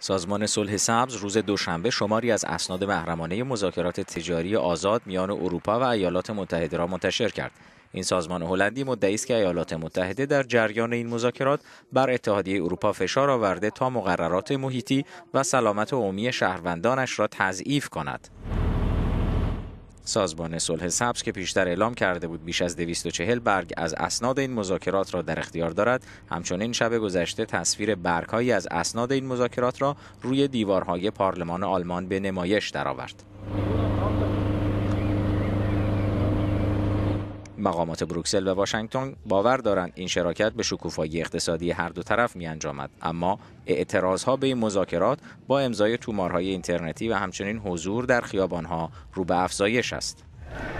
سازمان صلح سبز روز دوشنبه شماری از اسناد محرمانه مذاکرات تجاری آزاد میان اروپا و ایالات متحده را منتشر کرد. این سازمان هلندی مدعی است که ایالات متحده در جریان این مذاکرات بر اتحادیه اروپا فشار آورده تا مقررات محیطی و سلامت عمومی شهروندانش را تضعیف کند. سازمان صلح سبز که پیشتر اعلام کرده بود بیش از 240 برگ از اسناد این مذاکرات را در اختیار دارد همچنین شب گذشته تصویر برگهایی از اسناد این مذاکرات را روی دیوارهای پارلمان آلمان به نمایش درآورد. مقامات بروکسل و واشنگتن باور دارند این شراکت به شکوفایی اقتصادی هر دو طرف می انجامد اما اعتراض ها به این مذاکرات با امضای تومارهای اینترنتی و همچنین حضور در خیابان ها رو به افزایش است